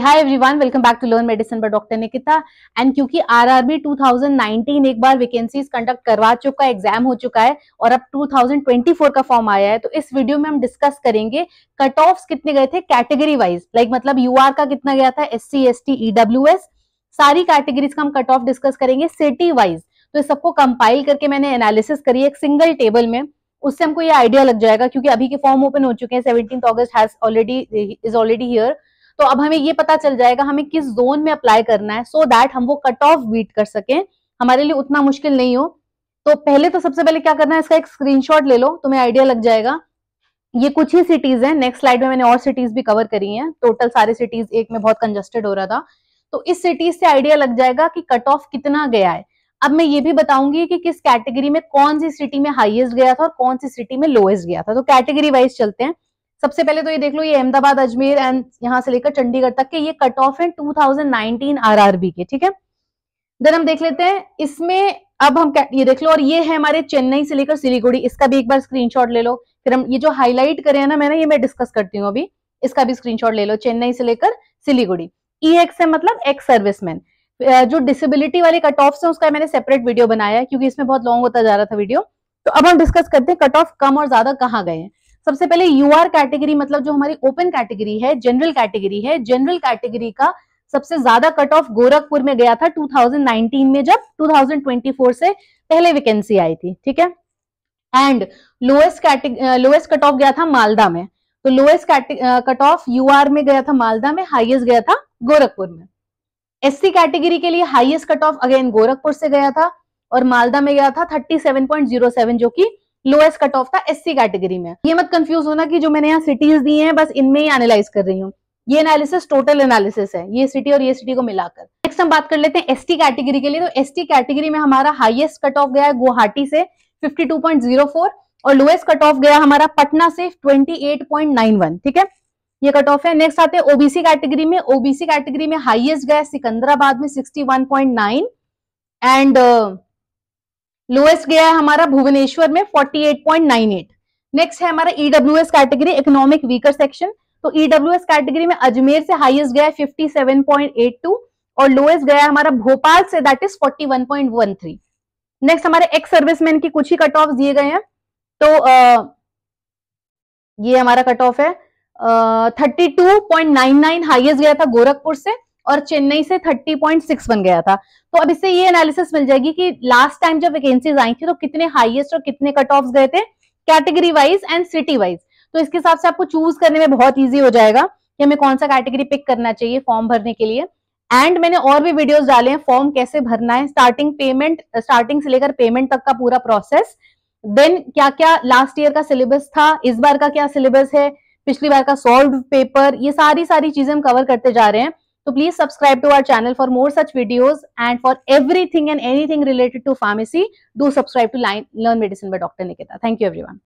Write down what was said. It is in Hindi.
Hi everyone welcome back to learn medicine by doctor Nikita and क्योंकि आरआरबी 2019 एक बार वैकेंसीज कंडक्ट करवा चुका है एग्जाम हो चुका है और अब 2024 का फॉर्म आया है तो इस वीडियो में हम डिस्कस करेंगे कट ऑफ कितने गए थे कैटेगरी वाइज लाइक मतलब यूआर का कितना गया था S C S T EW S सारी कैटेगरीज का हम कट ऑफ डिस्कस करेंगे सिटी वाइज तो सबको कंपाइल करके मैंने एनालिसिस करी एक सिंगल टेबल में उससे हमको ये आइडिया लग जाएगा क्योंकि अभी के फॉर्म ओपन हो चुके हैं seventeen August has already is already here तो अब हमें ये पता चल जाएगा हमें किस जोन में अप्लाई करना है सो so दैट हम वो कट ऑफ बीट कर सकें हमारे लिए उतना मुश्किल नहीं हो तो पहले तो सबसे पहले क्या करना है इसका एक स्क्रीनशॉट ले लो तुम्हें आइडिया लग जाएगा ये कुछ ही सिटीज हैं नेक्स्ट स्लाइड में मैंने और सिटीज भी कवर करी हैं टोटल सारे सिटीज एक में बहुत कंजस्टेड हो रहा था तो इस सिटीज से आइडिया लग जाएगा कि कट ऑफ कितना गया है अब मैं ये भी बताऊंगी कि किस कैटेगरी में कौन सी सिटी में हाईएस्ट गया था और कौन सी सिटी में लोएस्ट गया था तो कैटेगरी वाइज चलते हैं सबसे पहले तो ये देख लो ये अहमदाबाद अजमेर एंड यहाँ से लेकर चंडीगढ़ तक के ये कट ऑफ है टू आरआरबी के ठीक है देन हम देख लेते हैं इसमें अब हम ये देख लो और ये है हमारे चेन्नई से लेकर सिलीगुड़ी इसका भी एक बार स्क्रीनशॉट ले लो फिर हम ये जो हाईलाइट करे हैं ना मैंने ये मैं डिस्कस करती हूँ अभी इसका भी स्क्रीनशॉट ले लो चेन्नई से लेकर सिलीगुड़ी ई एक्स है मतलब एक्स सर्विसमैन जो डिसेबिलिटी वाले कट ऑफ है उसका मैंने सेपरेट वीडियो बनाया है क्योंकि इसमें बहुत लॉन्ग होता जा रहा था वीडियो तो अब हम डिस्कस करते हैं कट ऑफ कम और ज्यादा कहाँ गए हैं सबसे पहले यूआर कैटेगरी मतलब जो हमारी ओपन कैटेगरी है जनरल कैटेगरी है जनरल कैटेगरी का सबसे ज्यादा कट ऑफ गोरखपुर में गया था 2019 में जब 2024 से पहले वैकेंसी आई थी ठीक है and lowest category lowest cut off गया था मालदा में तो लोएस्ट कट ऑफ यूआर में गया था मालदा में हाइएस्ट गया था गोरखपुर में एससी कैटेगरी के लिए highest cut off again Gorakhpur से गया था और मालदा में गया था 37.07 जो कि लोएस्ट कट ऑफ था एससी कैटेगरी में ये मत कंफ्यूज होना कि जो मैंने यहाँ सिटीज दी हैं बस इनमें ही एनालाइज कर रही हूँ ये एनालिसिस टोटल एनालिसिस है ये सिटी और ये सिटी को मिलाकर नेक्स्ट हम बात कर लेते हैं एसटी कैटेगरी के लिए तो एसटी कैटेगरी में हमारा हाईएस्ट कट ऑफ गया है गुवाहाटी से 52.04 और लोएस्ट कट ऑफ गया हमारा पटना से 28.91 ठीक है ये कट ऑफ है नेक्स्ट आते हैं ओबीसी कैटेगरी में ओबीसी कैटेगरी में हाईएस्ट गया सिकंदराबाद में 61.9 एंड uh, लोएस्ट गया है हमारा भुवनेश्वर में 48.98 नेक्स्ट है हमारा EWS category economic weaker section तो ईडब्ल्यूएस e कैटेगरी में अजमेर से हाईएस्ट गया है 57.82 और लोएस्ट गया हमारा भोपाल से दैट इज 41.13 नेक्स्ट हमारे एक्स सर्विसमैन की कुछ ही कट ऑफ दिए गए हैं तो आ, ये हमारा कट ऑफ है thirty two point nine nine highest गया था गोरखपुर से और चेन्नई से 30.6 बन गया था तो अब इससे ये एनालिसिस मिल जाएगी कि लास्ट टाइम जब वैकेंसीज आई थी तो कितने हाईएस्ट और कितने कट ऑफ गए थे category wise and city wise तो इसके हिसाब से आपको चूज करने में बहुत ईजी हो जाएगा कि हमें कौन सा कैटेगरी पिक करना चाहिए फॉर्म भरने के लिए एंड मैंने और भी वीडियोस डाले हैं फॉर्म कैसे भरना है स्टार्टिंग पेमेंट स्टार्टिंग से लेकर पेमेंट तक का पूरा प्रोसेस देन क्या क्या लास्ट ईयर का सिलेबस था इस बार का क्या सिलेबस है पिछली बार का सॉल्व पेपर ये सारी सारी चीजें हम कवर करते जा रहे हैं So please subscribe to our channel for more such videos and for everything and anything related to pharmacy, do subscribe to Learn Medicine by Dr. Nikita. Thank you everyone.